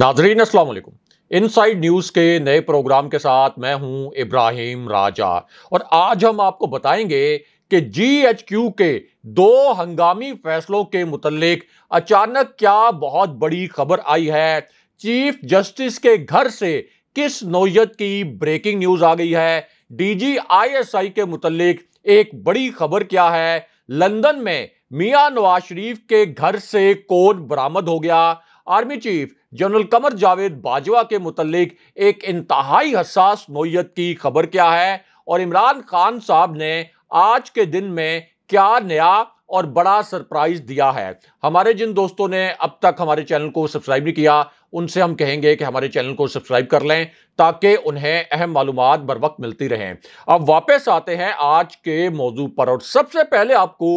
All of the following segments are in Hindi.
नाजरीन अस्सलाम इन इनसाइड न्यूज़ के नए प्रोग्राम के साथ मैं हूं इब्राहिम राजा और आज हम आपको बताएंगे कि जीएचक्यू के दो हंगामी फैसलों के मतलब अचानक क्या बहुत बड़ी खबर आई है चीफ जस्टिस के घर से किस नोयत की ब्रेकिंग न्यूज़ आ गई है डीजीआईएसआई के मतलब एक बड़ी खबर क्या है लंदन में मियाँ नवाज शरीफ के घर से कोड बरामद हो गया army chief general Qamar Javed Bajwa के मुतलिक एक इंतहाई हसास नोयत की खबर क्या है और इमरान खान साहब ने आज के दिन में क्या नया और बड़ा सरप्राइज दिया है हमारे जिन दोस्तों ने अब तक हमारे चैनल को सब्सक्राइब नहीं किया उनसे हम कहेंगे कि हमारे चैनल को सब्सक्राइब कर लें ताकि उन्हें अहम मालूम बर वक्त मिलती रहें अब वापस आते हैं आज के मौजू पर और सबसे पहले आपको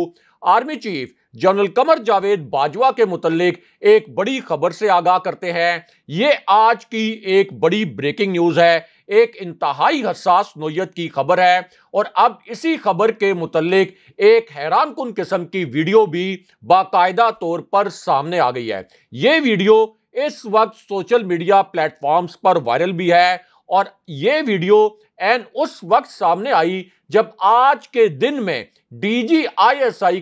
army chief general Qamar Javed Bajwa के मुतलिक एक बड़ी खबर से आगाह करते हैं ये आज की एक बड़ी ब्रेकिंग न्यूज़ है एक इंतहाई हसास नोयत की खबर है और अब इसी खबर के मुतलिक एक हैरान कन किस्म की वीडियो भी बाकायदा तौर पर सामने आ गई है ये वीडियो इस वक्त सोशल मीडिया प्लेटफॉर्म्स पर वायरल भी है और ये वीडियो एन उस वक्त सामने आई जब आज के दिन में डीजी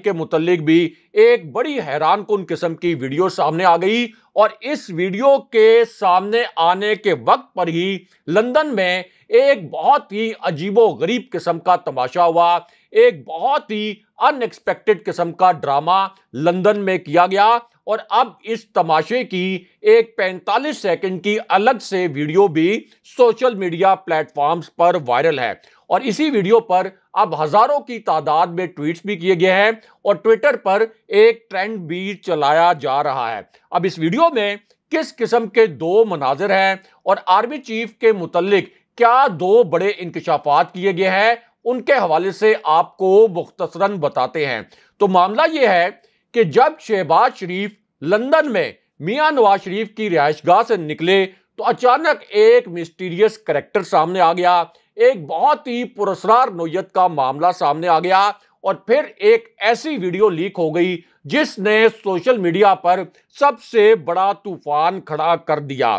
के मुतलिक भी एक बड़ी हैरान कन किस्म की वीडियो सामने आ गई और इस वीडियो के सामने आने के वक्त पर ही लंदन में एक बहुत ही अजीबो गरीब किस्म का तमाशा हुआ एक बहुत ही अनएक्सपेक्टेड किस्म का ड्रामा लंदन में किया गया और अब इस तमाशे की एक 45 सेकंड की अलग से वीडियो भी सोशल मीडिया प्लेटफॉर्म्स पर वायरल है और इसी वीडियो पर अब हजारों की तादाद में ट्वीट्स भी किए गए हैं और ट्विटर पर एक ट्रेंड भी चलाया जा रहा है अब इस वीडियो में किस किस्म के दो मनाजिर हैं और आर्मी चीफ के मुतल क्या दो बड़े इंकशाफात किए गए हैं उनके हवाले से आपको मुख्तसरा बताते हैं तो मामला यह है कि जब शहबाज शरीफ लंदन में मियाँ नवाज शरीफ की रिहाइशगाह से निकले तो अचानक एक मिस्टीरियस करेक्टर सामने आ गया एक बहुत ही पुरस्कार नोयत का मामला सामने आ गया और फिर एक ऐसी वीडियो लीक हो गई जिसने सोशल मीडिया पर सबसे बड़ा तूफान खड़ा कर दिया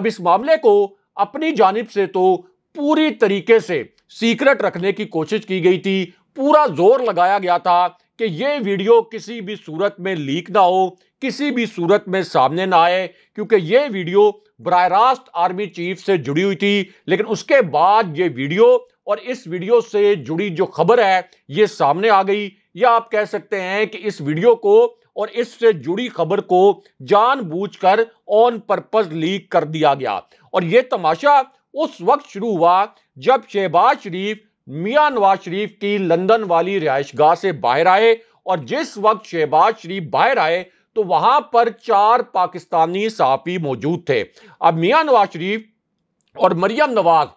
अब इस मामले को अपनी जानब से तो पूरी तरीके से सीक्रेट रखने की कोशिश की गई थी पूरा जोर लगाया गया था कि ये वीडियो किसी भी सूरत में लीक ना हो किसी भी सूरत में सामने ना आए क्योंकि ये वीडियो बरह रास्त आर्मी चीफ से जुड़ी हुई थी लेकिन उसके बाद ये वीडियो और इस वीडियो से जुड़ी जो खबर है ये सामने आ गई या आप कह सकते हैं कि इस वीडियो को और इससे जुड़ी खबर को जानबूझकर ऑन पर्पज लीक कर दिया गया और ये तमाशा उस वक्त शुरू हुआ जब शहबाज शरीफ मियाँ नवाज शरीफ की लंदन वाली रिहाइशगाह से बाहर आए और जिस वक्त शहबाज शरीफ बाहर आए तो वहां पर चार पाकिस्तानी सहाफ़ी मौजूद थे अब मियाँ नवाज शरीफ और मरियम नवाज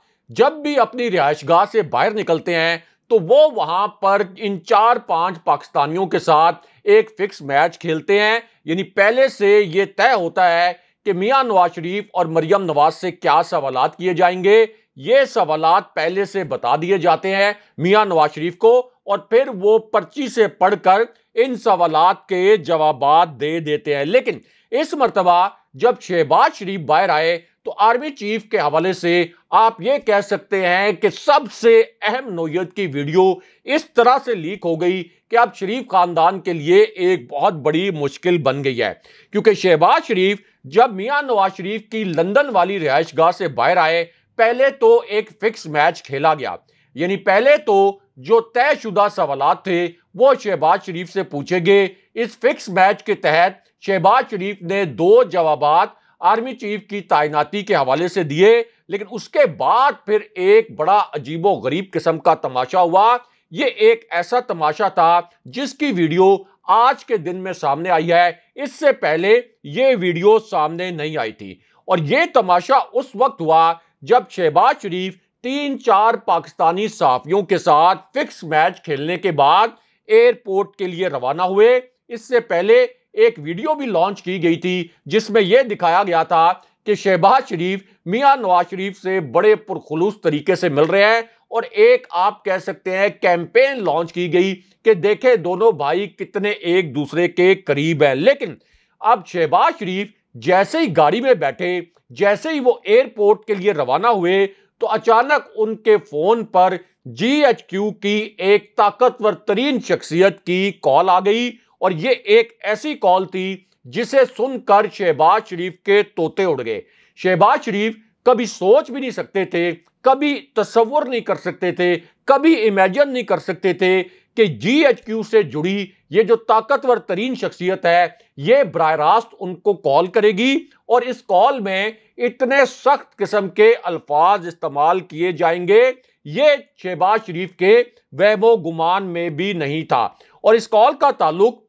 जब भी अपनी रिहाइशगाह से बाहर निकलते हैं तो वो वहां पर इन चार पांच पाकिस्तानियों के साथ एक फिक्स मैच खेलते हैं यानी पहले से ये तय होता है कि मियाँ नवाज शरीफ और मरियम नवाज से क्या सवाल किए जाएंगे ये सवाल पहले से बता दिए जाते हैं मियाँ नवाज शरीफ को और फिर वो पर्ची से पढ़कर इन सवाल के जवाब दे देते हैं लेकिन इस मरतबा जब शहबाज शरीफ बाहर आए तो आर्मी चीफ के हवाले से आप ये कह सकते हैं कि सबसे अहम नोयत की वीडियो इस तरह से लीक हो गई कि अब शरीफ खानदान के लिए एक बहुत बड़ी मुश्किल बन गई है क्योंकि शहबाज शरीफ जब मियां नवाज शरीफ की लंदन वाली रिहाइश से बाहर आए पहले तो एक फिक्स मैच खेला गया यानी पहले तो जो तयशुदा सवाल थे वो शहबाज शरीफ से पूछे गए इस फिक्स मैच के तहत शहबाज शरीफ ने दो जवाब आर्मी चीफ की तैनाती के हवाले से दिए लेकिन उसके बाद फिर एक बड़ा अजीबो गरीब किस्म का तमाशा हुआ ये एक ऐसा तमाशा था जिसकी वीडियो आज के दिन में सामने आई है इससे पहले ये वीडियो सामने नहीं आई थी और ये तमाशा उस वक्त हुआ जब शहबाज शरीफ तीन चार पाकिस्तानी सहाफियों के साथ फिक्स मैच खेलने के बाद एयरपोर्ट के लिए रवाना हुए इससे पहले एक वीडियो भी लॉन्च की गई थी जिसमें यह दिखाया गया था कि शहबाज शरीफ मियां नवाज शरीफ से बड़े पुरखलूस तरीके से मिल रहे हैं और एक आप कह सकते हैं कैंपेन लॉन्च की गई कि देखे दोनों भाई कितने एक दूसरे के करीब हैं लेकिन अब शहबाज शरीफ जैसे ही गाड़ी में बैठे जैसे ही वो एयरपोर्ट के लिए रवाना हुए तो अचानक उनके फोन पर जी एच क्यू की एक ताकतवर तरीन शख्सियत की कॉल आ गई और ये एक ऐसी कॉल थी जिसे सुनकर शहबाज शरीफ के तोते उड़ गए शहबाज शरीफ कभी सोच भी नहीं सकते थे कभी तस्वुर नहीं कर सकते थे कभी इमेजन नहीं कर सकते थे कि जी एच क्यू से जुड़ी ये जो ताकतवर तरीन शख्सियत है ये बरह रास्त उनको कॉल करेगी और इस कॉल में इतने सख्त किस्म के अल्फाज इस्तेमाल किए जाएंगे ये शहबाज शरीफ के वह गुमान में भी नहीं था और इस कॉल का ताल्लुक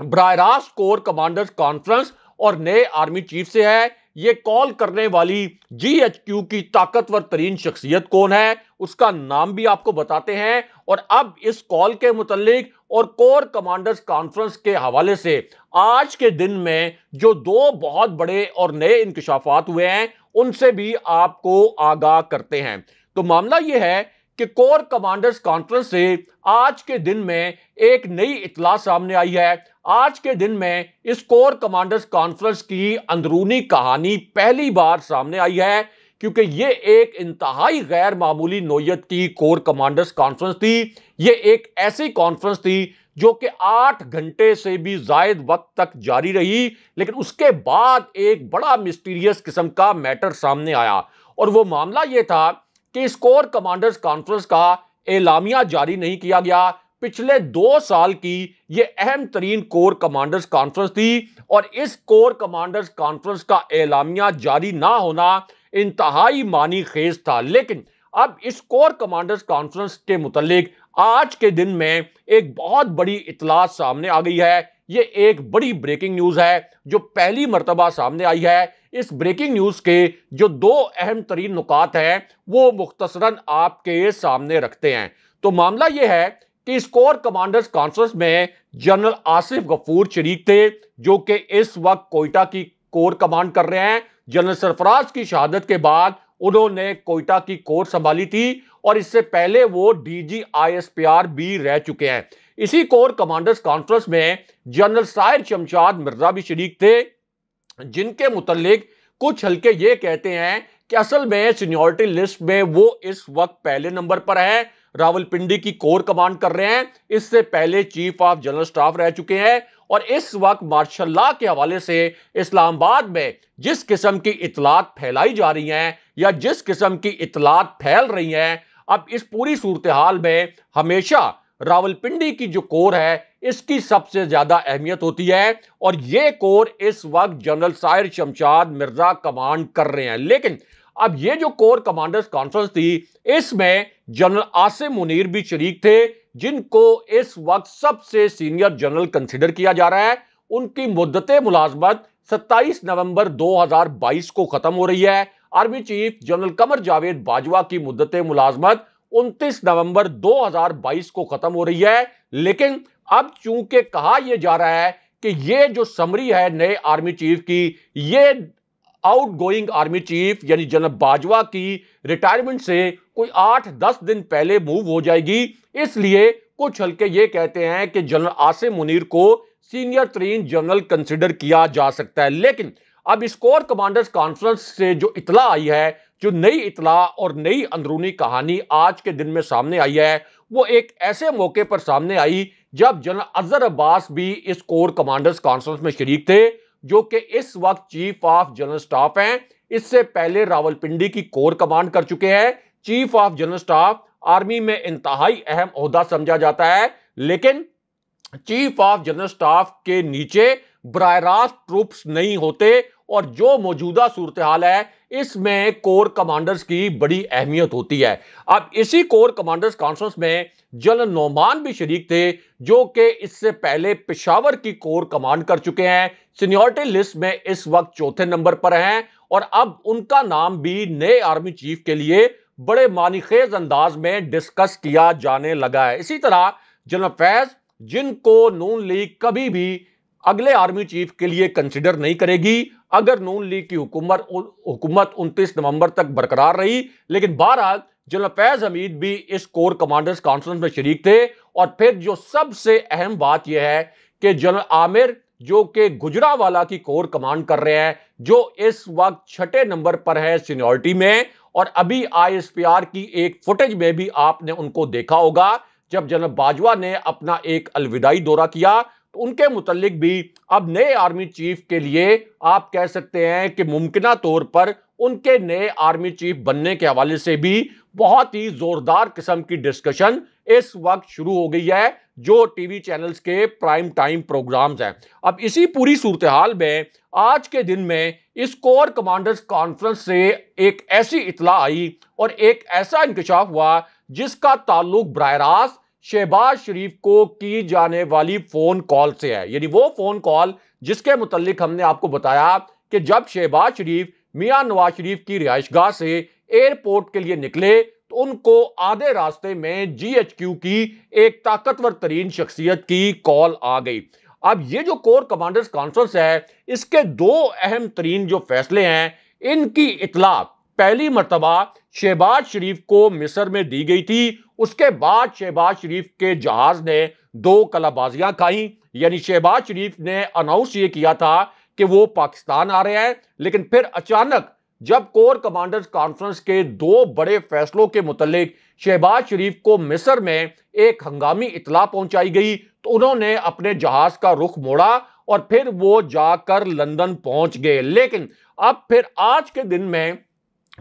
बरह कोर कमांडर्स कॉन्फ्रेंस और नए आर्मी चीफ से है ये कॉल करने वाली जीएचक्यू की ताकतवर तरीन शख्सियत कौन है उसका नाम भी आपको बताते हैं और अब इस कॉल के मुतलिक और कोर कमांडर्स कॉन्फ्रेंस के हवाले से आज के दिन में जो दो बहुत बड़े और नए इंकशाफात हुए हैं उनसे भी आपको आगाह करते हैं तो मामला यह है कि कोर कमांडर्स कॉन्फ्रेंस से आज के दिन में एक नई इतला सामने आई है आज के दिन में इस कोर कमांडर्स कॉन्फ्रेंस की अंदरूनी कहानी पहली बार सामने आई है क्योंकि ये एक इंतहाई गैर मामूली नोयत की कोर कमांडर्स कॉन्फ्रेंस थी ये एक ऐसी कॉन्फ्रेंस थी जो कि आठ घंटे से भी जायद वक्त तक जारी रही लेकिन उसके बाद एक बड़ा मिस्टीरियस किस्म का मैटर सामने आया और वो मामला ये था कि इस कोर कमांडर्स कॉन्फ्रेंस का एलामिया जारी नहीं किया गया पिछले दो साल की ये अहम तरीन कोर कमांडर्स कॉन्फ्रेंस थी और इस कोर कमांडर्स कॉन्फ्रेंस का एलामिया जारी ना होना इंतहाई मानी खेज था लेकिन अब इस कोर कमांडर्स कॉन्फ्रेंस के मुतलिक आज के दिन में एक बहुत बड़ी इतला सामने आ गई है ये एक बड़ी ब्रेकिंग न्यूज़ है जो पहली मरतबा सामने आई है इस ब्रेकिंग न्यूज़ के जो दो अहम तरीन नुकात हैं वो मुख्तसरा आपके सामने रखते हैं तो मामला ये है कि कोर कमांडर्स कॉन्फ्रेंस में जनरल आसिफ गफूर शरीक थे जो कि इस वक्त कोयटा की कोर कमांड कर रहे हैं जनरल सरफराज की शहादत के बाद उन्होंने कोयटा की कोर संभाली थी और इससे पहले वो पी आर भी रह चुके हैं इसी कोर कमांडर्स कॉन्फ्रेंस में जनरल साहिर शमशाद मिर्जा भी शरीक थे जिनके मुतलिक कुछ हल्के ये कहते हैं कि असल में सीनियोरिटी लिस्ट में वो इस वक्त पहले नंबर पर है रावलपिंडी की कोर कमांड कर रहे हैं इससे पहले चीफ ऑफ जनरल स्टाफ रह चुके हैं और इस वक्त मार्शल लॉ के हवाले से इस्लामाबाद में जिस किस्म की इतलात फैलाई जा रही हैं या जिस किस्म की इतलात फैल रही हैं अब इस पूरी सूरत हाल में हमेशा रावलपिंडी की जो कोर है इसकी सबसे ज़्यादा अहमियत होती है और ये कोर इस वक्त जनरल साहिर शमशाद मिर्ज़ा कमांड कर रहे हैं लेकिन अब ये जो कोर कमांडर्स कॉन्फ्रेंस थी इसमें जनरल आसिम मुनीर भी शरीक थे जिनको इस वक्त सबसे सीनियर जनरल कंसिडर किया जा रहा है उनकी मुद्दत मुलाजमत 27 नवंबर 2022 को खत्म हो रही है army chief general Qamar Javed Bajwa की मुद्दत मुलाजमत 29 नवंबर 2022 को खत्म हो रही है लेकिन अब चूंकि कहा यह जा रहा है कि ये जो समरी है नए आर्मी चीफ की ये आउटगोइंग आर्मी चीफ यानी जनरल बाजवा की रिटायरमेंट से कोई आठ दस दिन पहले मूव हो जाएगी इसलिए कुछ हल्के ये कहते हैं कि जनरल आसिम मुनीर को सीनियर तरीन जनरल कंसिडर किया जा सकता है लेकिन अब इस कोर कमांडर्स कॉन्फ्रेंस से जो इतला आई है जो नई इतला और नई अंदरूनी कहानी आज के दिन में सामने आई है वो एक ऐसे मौके पर सामने आई जब जनरल अजहर अब्बास भी इस कोर कमांडर्स कॉन्फ्रेंस में शरीक थे जो कि इस वक्त चीफ ऑफ जनरल स्टाफ हैं इससे पहले रावलपिंडी की कोर कमांड कर चुके हैं chief of general staff army में इंतहाई अहम अहदा समझा जाता है लेकिन चीफ ऑफ जनरल स्टाफ के नीचे बरह रास्त ट्रूप्स नहीं होते और जो मौजूदा सूरत हाल है इसमें कोर कमांडर्स की बड़ी अहमियत होती है अब इसी कोर कमांडर्स कॉन्फ्रेंस में जनरल नोमान भी शरीक थे जो कि इससे पहले पिशावर की कोर कमांड कर चुके हैं सीनियोरिटी लिस्ट में इस वक्त चौथे नंबर पर हैं और अब उनका नाम भी नए आर्मी चीफ के लिए बड़े मानिखेज अंदाज में डिस्कस किया जाने लगा है इसी तरह जनरल फैज जिनको नून लीग कभी भी अगले आर्मी चीफ के लिए कंसिडर नहीं करेगी अगर नून लीग की हुकूमत हुकूमत उनतीस नवंबर तक बरकरार रही लेकिन बहरहाल जनरल फैज हमीद भी इस कोर कमांडर्स कॉन्फ्रेंस में शरीक थे और फिर जो सबसे अहम बात यह है कि जनरल आमिर जो कि गुजरावाला की कोर कमांड कर रहे हैं जो इस वक्त छठे नंबर पर है सीनियोरिटी में और अभी आईएसपीआर की एक फुटेज में भी आपने उनको देखा होगा जब जनरल बाजवा ने अपना एक अलविदाई दौरा किया उनके मुतलिक भी अब नए आर्मी चीफ के लिए आप कह सकते हैं कि मुमकिन तौर पर उनके नए आर्मी चीफ बनने के हवाले से भी बहुत ही जोरदार किस्म की डिस्कशन इस वक्त शुरू हो गई है जो टीवी चैनल्स के प्राइम टाइम प्रोग्राम्स हैं अब इसी पूरी सूरत हाल में आज के दिन में इस कोर कमांडर्स कॉन्फ्रेंस से एक ऐसी इतला आई और एक ऐसा इंकशाफ हुआ जिसका ताल्लुक बरह रास्त शहबाज शरीफ को की जाने वाली फोन कॉल से है यानी वो फोन कॉल जिसके मुतलिक हमने आपको बताया कि जब शहबाज शरीफ मियाँ नवाज शरीफ की रिहाइशगाह से एयरपोर्ट के लिए निकले तो उनको आधे रास्ते में जी एच क्यू की एक ताकतवर तरीन शख्सियत की कॉल आ गई अब ये जो कोर कमांडर्स कॉन्फ्रेंस है इसके दो अहम तरीन जो फैसले हैं इनकी इतला पहली मरतबा शहबाज शरीफ को मिस्र में दी गई थी उसके बाद शहबाज शरीफ के जहाज ने दो कलाबाजियां खाई यानी शहबाज शरीफ ने अनाउंस ये किया था कि वो पाकिस्तान आ रहे हैं लेकिन फिर अचानक जब कोर कमांडर्स कॉन्फ्रेंस के दो बड़े फैसलों के मुतलिक शहबाज शरीफ को मिस्र में एक हंगामी इतला पहुंचाई गई तो उन्होंने अपने जहाज का रुख मोड़ा और फिर वो जाकर लंदन पहुंच गए लेकिन अब फिर आज के दिन में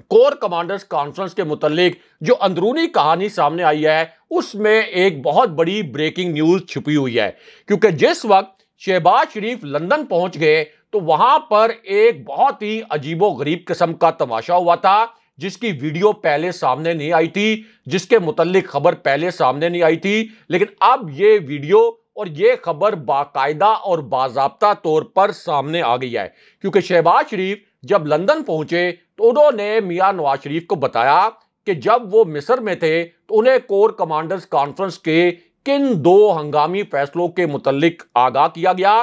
कोर कमांडर्स कॉन्फ्रेंस के मुतलिक जो अंदरूनी कहानी सामने आई है उसमें एक बहुत बड़ी ब्रेकिंग न्यूज़ छुपी हुई है क्योंकि जिस वक्त शहबाज शरीफ लंदन पहुंच गए तो वहां पर एक बहुत ही अजीबो गरीब किस्म का तमाशा हुआ था जिसकी वीडियो पहले सामने नहीं आई थी जिसके मुतलिक खबर पहले सामने नहीं आई थी लेकिन अब ये वीडियो और ये खबर बाकायदा और बाजाबता तौर पर सामने आ गई है क्योंकि शहबाज शरीफ जब लंदन पहुंचे उन्होंने मियां नवाज शरीफ को बताया कि जब वो मिस्र में थे तो उन्हें कोर कमांडर्स कॉन्फ्रेंस के किन दो हंगामी फैसलों के मुतलक आगाह किया गया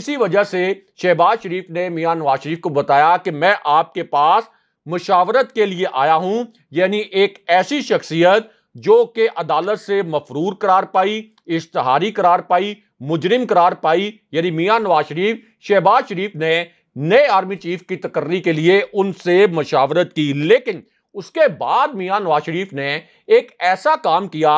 इसी वजह से शहबाज शरीफ ने मियां नवाज शरीफ को बताया कि मैं आपके पास मुशावरत के लिए आया हूं यानी एक ऐसी शख्सियत जो कि अदालत से मफरूर करार पाई इश्तहारी करार पाई मुजरिम करार पाई यानी मियां नवाज शरीफ शहबाज शरीफ ने नए आर्मी चीफ की तकर्री के लिए उनसे मशावरत की लेकिन उसके बाद मियां नवाज शरीफ ने एक ऐसा काम किया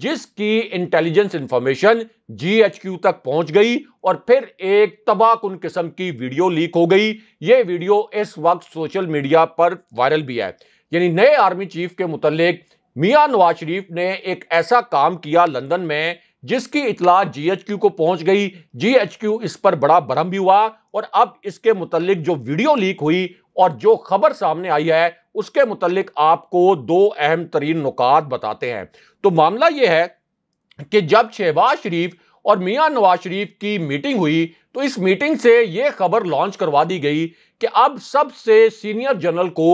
जिसकी इंटेलिजेंस इंफॉर्मेशन जीएचक्यू तक पहुंच गई और फिर एक उन किस्म की वीडियो लीक हो गई ये वीडियो इस वक्त सोशल मीडिया पर वायरल भी है यानी नए आर्मी चीफ के मुतलिक मियां नवाज शरीफ ने एक ऐसा काम किया लंदन में जिसकी इतला जीएचक्यू को पहुंच गई जीएचक्यू इस पर बड़ा भरम भी हुआ और अब इसके मुतलिक जो वीडियो लीक हुई और जो खबर सामने आई है उसके मुतलिक आपको दो अहम तरीन नुकात बताते हैं तो मामला यह है कि जब शहबाज शरीफ और मियां नवाज शरीफ की मीटिंग हुई तो इस मीटिंग से यह खबर लॉन्च करवा दी गई कि अब सबसे सीनियर जनरल को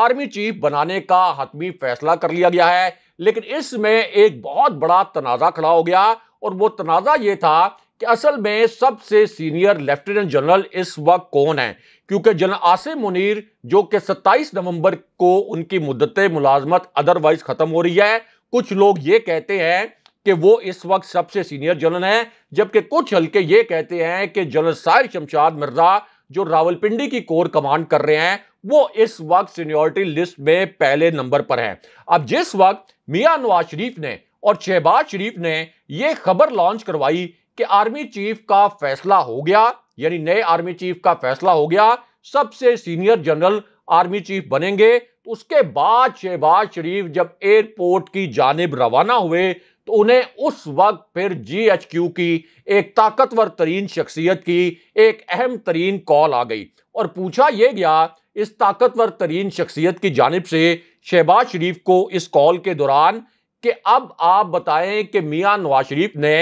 आर्मी चीफ बनाने का हतमी फैसला कर लिया गया है लेकिन इसमें एक बहुत बड़ा तनाज़ा खड़ा हो गया और वो तनाज़ा यह था कि असल में सबसे सीनियर लेफ्टिनेंट जनरल इस वक्त कौन है क्योंकि जनरल आसिम मुनीर जो कि 27 नवंबर को उनकी मुद्दत मुलाजमत अदरवाइज ख़त्म हो रही है कुछ लोग ये कहते हैं कि वो इस वक्त सबसे सीनियर जनरल हैं जबकि कुछ हल्के ये कहते हैं कि जनरल साहिर शमशाद मिर्जा जो रावलपिंडी की कोर कमांड कर रहे हैं वो इस वक्त सीनियोरिटी लिस्ट में पहले नंबर पर है अब जिस वक्त मियाँ नवाज शरीफ ने और शहबाज शरीफ ने यह खबर लॉन्च करवाई कि आर्मी चीफ का फैसला हो गया यानी नए आर्मी चीफ का फैसला हो गया सबसे सीनियर जनरल आर्मी चीफ बनेंगे तो उसके बाद शहबाज शरीफ जब एयरपोर्ट की जानब रवाना हुए तो उन्हें उस वक्त फिर जीएचक्यू की एक ताकतवर तरीन शख्सियत की एक अहम तरीन कॉल आ गई और पूछा यह गया इस ताकतवर तरीन शख्सियत की जानब से शहबाज शरीफ को इस कॉल के दौरान कि अब आप बताएं कि मियां नवाज शरीफ ने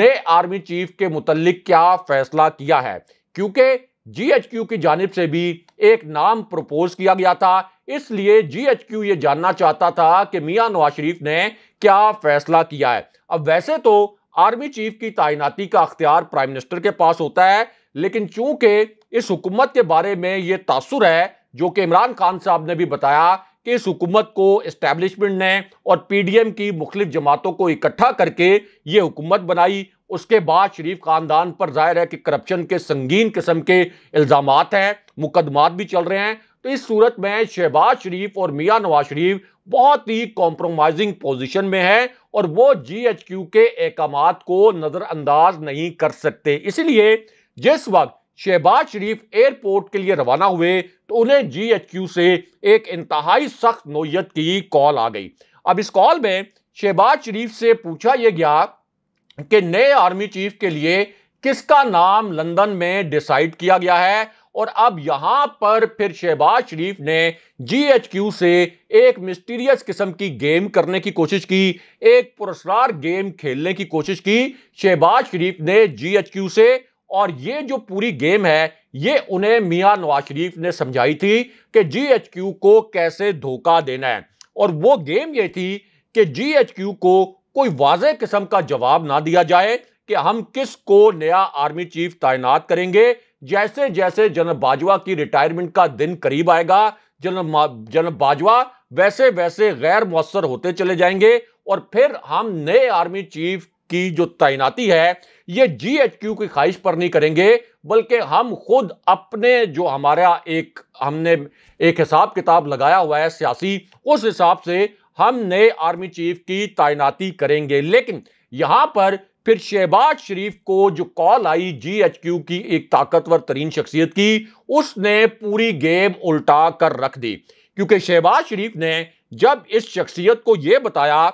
नए आर्मी चीफ के मुतलिक क्या फैसला किया है क्योंकि जीएचक्यू की जानब से भी एक नाम प्रपोज किया गया था इसलिए जीएचक्यू ये जानना चाहता था कि मियां नवाज शरीफ ने क्या फैसला किया है अब वैसे तो आर्मी चीफ की तैनाती का अख्तियार प्राइम मिनिस्टर के पास होता है लेकिन चूंकि इस हुकूमत के बारे में ये तासुर है जो कि इमरान खान साहब ने भी बताया कि इस हुकूमत को इस्टेबलिशमेंट ने और पी डी एम की मुख्तफ जमातों को इकट्ठा करके ये हुकूमत बनाई उसके बाद शरीफ ख़ानदान पर जाहिर है कि करप्शन के संगीन किस्म के इल्ज़ाम हैं मुकदमात भी चल रहे हैं तो इस सूरत में शहबाज शरीफ और मियाँ नवाज शरीफ बहुत ही कॉम्प्रोमाइजिंग पोजिशन में है और वो क्यू के अहकाम को नज़रअंदाज नहीं कर सकते इसलिए जिस वक्त शहबाज शरीफ एयरपोर्ट के लिए रवाना हुए तो उन्हें क्यू से एक इंतहाई सख्त नोयत की कॉल आ गई अब इस कॉल में शहबाज शरीफ से पूछा यह गया कि नए आर्मी चीफ के लिए किसका नाम लंदन में डिसाइड किया गया है और अब यहां पर फिर शहबाज शरीफ ने जीएचक्यू से एक मिस्टीरियस किस्म की गेम करने की कोशिश की एक पुरस्कार गेम खेलने की कोशिश की शहबाज शरीफ ने जीएचक्यू से और ये जो पूरी गेम है ये उन्हें मियाँ नवाज शरीफ ने समझाई थी कि जी एच क्यू को कैसे धोखा देना है और वो गेम ये थी कि जी एच क्यू को कोई वाज किस्म का जवाब ना दिया जाए कि हम किस को नया आर्मी चीफ तैनात करेंगे जैसे जैसे जनरल बाजवा की रिटायरमेंट का दिन करीब आएगा जनरल जनरल बाजवा वैसे वैसे गैर मौसर होते चले जाएंगे और फिर हम नए आर्मी चीफ की जो तैनाती है ये जीएचक्यू की ख्वाहिश पर नहीं करेंगे बल्कि हम खुद अपने जो हमारा एक हमने एक हिसाब किताब लगाया हुआ है सियासी उस हिसाब से हम नए आर्मी चीफ की तैनाती करेंगे लेकिन यहां पर फिर शहबाज शरीफ को जो कॉल आई जी एच क्यू की एक ताकतवर तरीन शख्सियत की उसने पूरी गेम उल्टा कर रख दी क्योंकि शहबाज शरीफ ने जब इस शख्सियत को यह बताया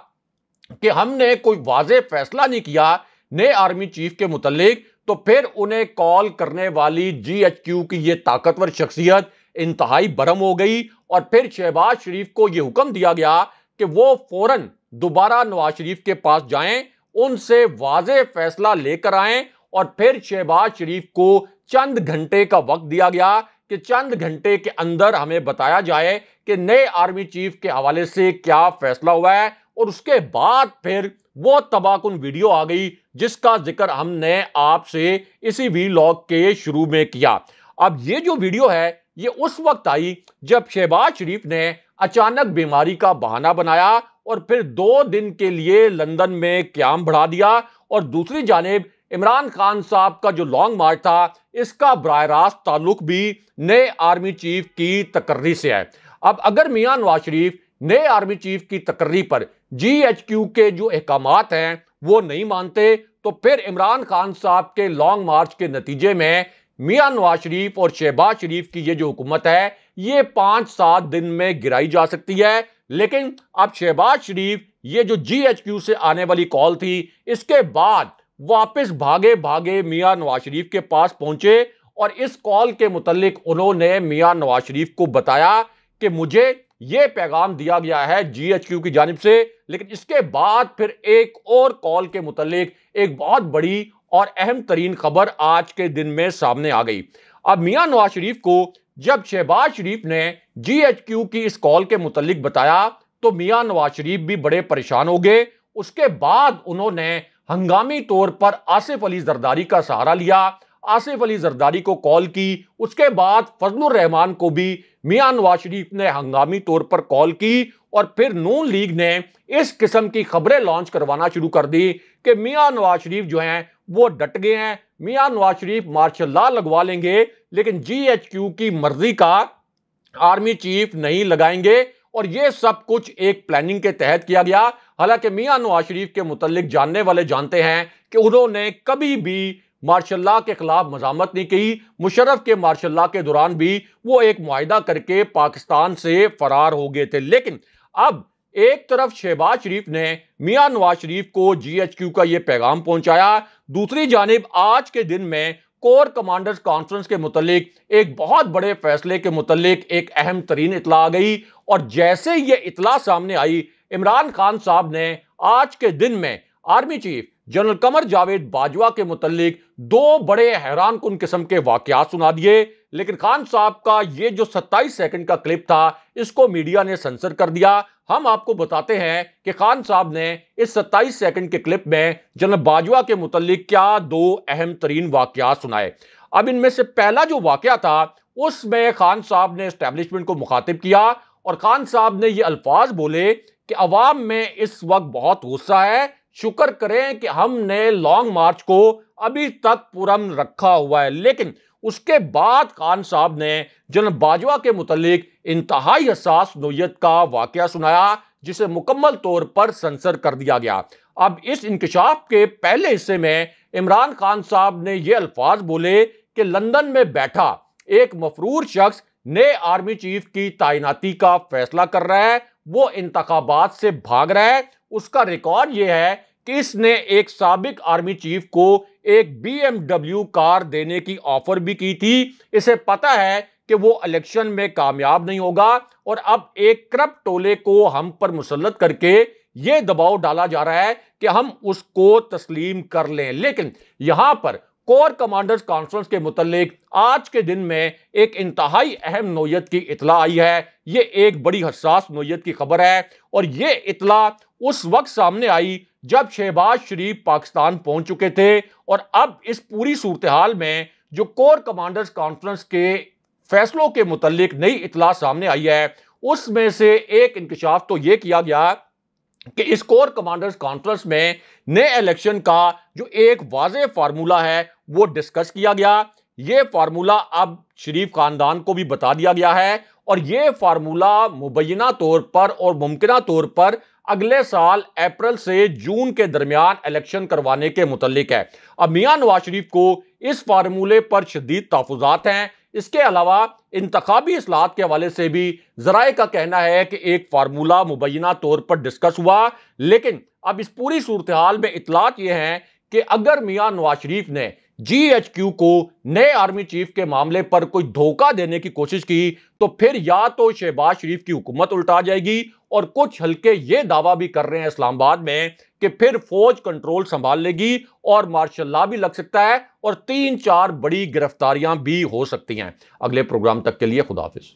कि हमने कोई वाज फैसला नहीं किया नए आर्मी चीफ के मुतलिक तो फिर उन्हें कॉल करने वाली जी एच क्यू की यह ताकतवर शख्सियत इंतहाई बरम हो गई और फिर शहबाज शरीफ को यह हुक्म दिया गया कि वो फौरन दोबारा नवाज शरीफ के पास जाएं उनसे वाज फैसला लेकर आए और फिर शहबाज शरीफ को चंद घंटे का वक्त दिया गया कि चंद घंटे के अंदर हमें बताया जाए कि नए आर्मी चीफ के हवाले से क्या फैसला हुआ है और उसके बाद फिर वो तबाकुन वीडियो आ गई जिसका जिक्र हमने आपसे इसी वी लॉग के शुरू में किया अब ये जो वीडियो है ये उस वक्त आई जब शहबाज शरीफ ने अचानक बीमारी का बहाना बनाया और फिर दो दिन के लिए लंदन में क्याम बढ़ा दिया और दूसरी जानब इमरान खान साहब का जो लॉन्ग मार्च था इसका बर रास्त ताल्लुक भी नए आर्मी चीफ की तकर्री से है अब अगर मियाँ नवाज शरीफ नए आर्मी चीफ की तकर्री पर जीएचक्यू के जो अहकाम हैं वो नहीं मानते तो फिर इमरान खान साहब के लॉन्ग मार्च के नतीजे में मियाँ नवाज शरीफ और शहबाज शरीफ की ये जो हुकूमत है ये पाँच सात दिन में गिराई जा सकती है लेकिन अब शहबाज शरीफ ये जो जी एच क्यू से आने वाली कॉल थी इसके बाद वापस भागे भागे मियाँ नवाज शरीफ के पास पहुंचे और इस कॉल के मुतलिक उन्होंने मियाँ नवाज शरीफ को बताया कि मुझे यह पैगाम दिया गया है जीएचक्यू की जानब से लेकिन इसके बाद फिर एक और कॉल के मुतलिक एक बहुत बड़ी और अहम तरीन खबर आज के दिन में सामने आ गई अब मियां नवाज शरीफ को जब शहबाज शरीफ ने जीएचक्यू की इस कॉल के मुतलिक बताया तो मियां नवाज शरीफ भी बड़े परेशान हो गए उसके बाद उन्होंने हंगामी तौर पर आसिफ अली जरदारी का सहारा लिया आसिफ अली जरदारी को कॉल की उसके बाद फजलुर रहमान को भी मियां नवाज शरीफ ने हंगामी तौर पर कॉल की और फिर नून लीग ने इस किस्म की खबरें लॉन्च करवाना शुरू कर दी कि मियां नवाज शरीफ जो हैं वो डट गए हैं मियां नवाज शरीफ मार्शल ला लगवा लेंगे लेकिन जीएचक्यू की मर्जी का आर्मी चीफ नहीं लगाएंगे और ये सब कुछ एक प्लानिंग के तहत किया गया हालांकि मियां नवाज शरीफ के मुतलिक जानने वाले जानते हैं कि उन्होंने कभी भी मार्शल्ला के खिलाफ मजामत नहीं की मुशरफ के मार्शल्ला के दौरान भी वो एक माहा करके पाकिस्तान से फरार हो गए थे लेकिन अब एक तरफ शहबाज शरीफ ने मियां नवाज शरीफ को जीएचक्यू का यह पैगाम पहुंचाया दूसरी जानब आज के दिन में कोर कमांडर्स कॉन्फ्रेंस के मुतलिक एक बहुत बड़े फैसले के मुतलिक एक अहम तरीन इतला आ गई और जैसे ये इतला सामने आई इमरान खान साहब ने आज के दिन में army chief general Qamar Javed Bajwa के मुतलिक दो बड़े हैरान कन किस्म के वाकत सुना दिए लेकिन खान साहब का ये जो 27 सेकंड का क्लिप था इसको मीडिया ने सेंसर कर दिया हम आपको बताते हैं कि खान साहब ने इस 27 सेकंड के क्लिप में जनरल बाजवा के मुतलिक क्या दो अहम तरीन वाकयात सुनाए अब इनमें से पहला जो वाक़ था उसमें खान साहब ने इस्टेबलिशमेंट को मुखातिब किया और खान साहब ने ये अल्फाज बोले कि अवाम में इस वक्त बहुत गुस्सा है शुक्र करें कि हमने लॉन्ग मार्च को अभी तक पुरम रखा हुआ है लेकिन उसके बाद खान साहब ने जनरल बाजवा के मुतलिक इंतहाई हसास नोयत का वाक़ सुनाया जिसे मुकम्मल तौर पर सेंसर कर दिया गया अब इस इंकशाफ के पहले हिस्से में इमरान खान साहब ने यह अल्फाज बोले कि लंदन में बैठा एक मफरूर शख्स नए आर्मी चीफ की तैनाती का फैसला कर रहा है वो इंतबात से भाग रहा है उसका रिकॉर्ड यह है कि इसने एक सबक आर्मी चीफ को एक बीएमडब्ल्यू कार देने की ऑफर भी की थी इसे पता है कि वो इलेक्शन में कामयाब नहीं होगा और अब एक क्रप टोले को हम पर मुसलत करके ये दबाव डाला जा रहा है कि हम उसको तस्लीम कर लें लेकिन यहां पर कोर कमांडर्स कॉन्फ्रेंस के मुतलिक आज के दिन में एक इंतहाई अहम नोयत की इतला आई है ये एक बड़ी हसास नोयत की खबर है और ये इतला उस वक्त सामने आई जब शहबाज शरीफ पाकिस्तान पहुंच चुके थे और अब इस पूरी सूरत हाल में जो कोर कमांडर्स कॉन्फ्रेंस के फैसलों के मुतलिक नई इतला सामने आई है उसमें से एक इंकशाफ तो ये किया गया कि इस कोर कमांडर्स कॉन्फ्रेंस में नए इलेक्शन का जो एक वाज फार्मूला है वो डिस्कस किया गया ये फार्मूला अब शरीफ खानदान को भी बता दिया गया है और ये फार्मूला मुबैना तौर पर और मुमकिन तौर पर अगले साल अप्रैल से जून के दरमियान इलेक्शन करवाने के मुतलिक है अब मियाँ नवाज शरीफ को इस फार्मूले पर शदीद तहफात हैं इसके अलावा इंतबी असलाहत के हवाले से भी जराए का कहना है कि एक फार्मूला मुबैना तौर पर डिस्कस हुआ लेकिन अब इस पूरी सूरत हाल में इतलात यह हैं कि अगर मियाँ नवाज शरीफ ने जीएचक्यू को नए आर्मी चीफ के मामले पर कोई धोखा देने की कोशिश की तो फिर या तो शहबाज शरीफ की हुकूमत उल्टा जाएगी और कुछ हल्के ये दावा भी कर रहे हैं इस्लामाबाद में कि फिर फौज कंट्रोल संभाल लेगी और मार्शल ला भी लग सकता है और तीन चार बड़ी गिरफ्तारियां भी हो सकती हैं अगले प्रोग्राम तक के लिए खुदाफिज